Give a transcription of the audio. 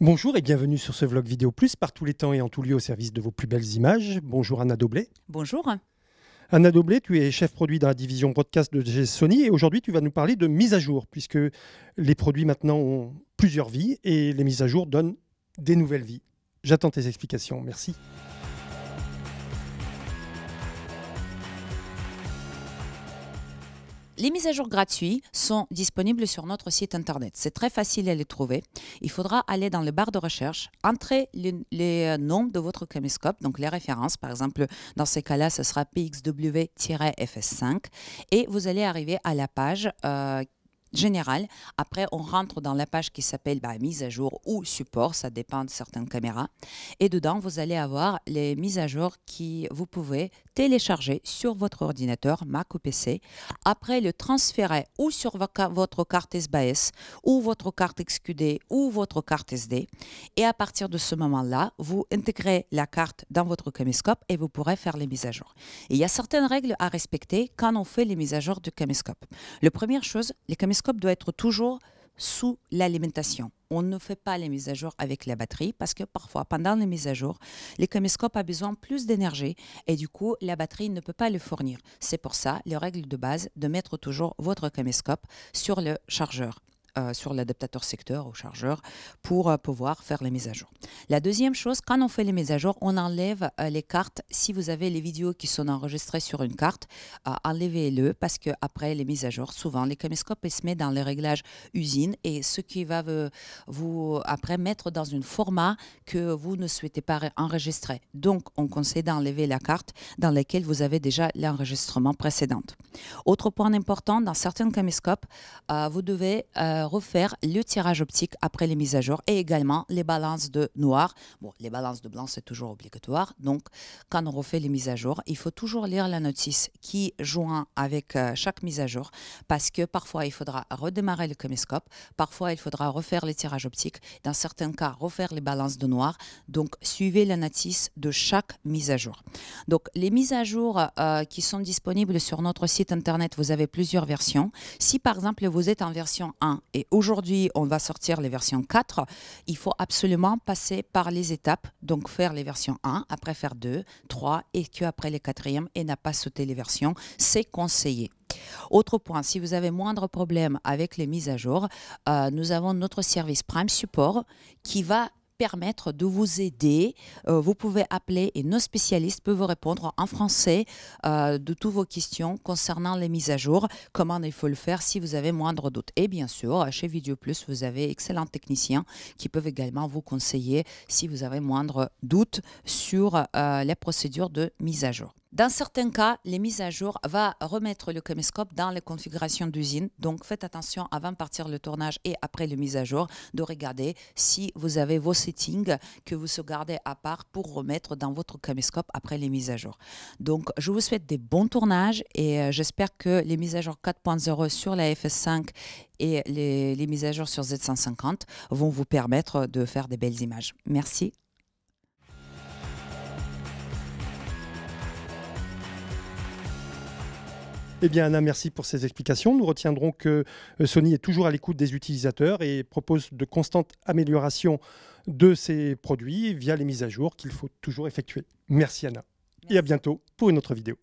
Bonjour et bienvenue sur ce vlog Vidéo Plus, par tous les temps et en tout lieu au service de vos plus belles images. Bonjour Anna Doblé. Bonjour. Anna Doblé, tu es chef produit dans la division broadcast de chez Sony et aujourd'hui tu vas nous parler de mise à jour, puisque les produits maintenant ont plusieurs vies et les mises à jour donnent des nouvelles vies. J'attends tes explications, merci. Les mises à jour gratuites sont disponibles sur notre site internet. C'est très facile à les trouver. Il faudra aller dans le bar de recherche, entrer les, les euh, noms de votre caméscope, donc les références. Par exemple, dans ces cas-là, ce sera PXW-FS5. Et vous allez arriver à la page euh, Général. Après, on rentre dans la page qui s'appelle bah, mise à jour ou support, ça dépend de certaines caméras. Et dedans, vous allez avoir les mises à jour qui vous pouvez télécharger sur votre ordinateur Mac ou PC. Après, le transférer ou sur votre carte SBS ou votre carte XQD ou votre carte SD. Et à partir de ce moment-là, vous intégrez la carte dans votre caméscope et vous pourrez faire les mises à jour. il y a certaines règles à respecter quand on fait les mises à jour du caméscope. La première chose, les caméscopes caméscope doit être toujours sous l'alimentation. On ne fait pas les mises à jour avec la batterie parce que parfois, pendant les mises à jour, le caméscope a besoin plus d'énergie et du coup, la batterie ne peut pas le fournir. C'est pour ça, les règles de base, de mettre toujours votre caméscope sur le chargeur. Euh, sur l'adaptateur secteur au chargeur pour euh, pouvoir faire les mises à jour. La deuxième chose, quand on fait les mises à jour, on enlève euh, les cartes. Si vous avez les vidéos qui sont enregistrées sur une carte, enlevez-le parce que après les mises à jour, souvent les caméscopes se mettent dans les réglages usine et ce qui va vous après mettre dans un format que vous ne souhaitez pas enregistrer. Donc on conseille d'enlever la carte dans laquelle vous avez déjà l'enregistrement précédent. Autre point important, dans certains caméscopes, vous devez refaire le tirage optique après les mises à jour et également les balances de noir. Bon, les balances de blanc, c'est toujours obligatoire. Donc, quand on refait les mises à jour, il faut toujours lire la notice qui joint avec euh, chaque mise à jour parce que parfois, il faudra redémarrer le caméscope. Parfois, il faudra refaire les tirages optiques. Dans certains cas, refaire les balances de noir. Donc, suivez la notice de chaque mise à jour. Donc, les mises à jour euh, qui sont disponibles sur notre site internet, vous avez plusieurs versions. Si par exemple vous êtes en version 1 aujourd'hui on va sortir les versions 4, il faut absolument passer par les étapes, donc faire les versions 1, après faire 2, 3 et que après les quatrièmes et n'a pas sauté les versions, c'est conseillé. Autre point, si vous avez moindre problème avec les mises à jour, euh, nous avons notre service Prime Support qui va permettre de vous aider. Euh, vous pouvez appeler et nos spécialistes peuvent vous répondre en français euh, de toutes vos questions concernant les mises à jour, comment il faut le faire si vous avez moindre doute. Et bien sûr, chez Vidéo Plus, vous avez excellents techniciens qui peuvent également vous conseiller si vous avez moindre doute sur euh, les procédures de mise à jour. Dans certains cas, les mises à jour va remettre le caméscope dans les configurations d'usine. Donc faites attention avant de partir le tournage et après les mises à jour de regarder si vous avez vos settings que vous se gardez à part pour remettre dans votre caméscope après les mises à jour. Donc je vous souhaite des bons tournages et euh, j'espère que les mises à jour 4.0 sur la FS5 et les, les mises à jour sur Z150 vont vous permettre de faire des belles images. Merci. Eh bien Anna, merci pour ces explications. Nous retiendrons que euh, Sony est toujours à l'écoute des utilisateurs et propose de constantes améliorations de ses produits via les mises à jour qu'il faut toujours effectuer. Merci Anna. Et à bientôt pour une autre vidéo.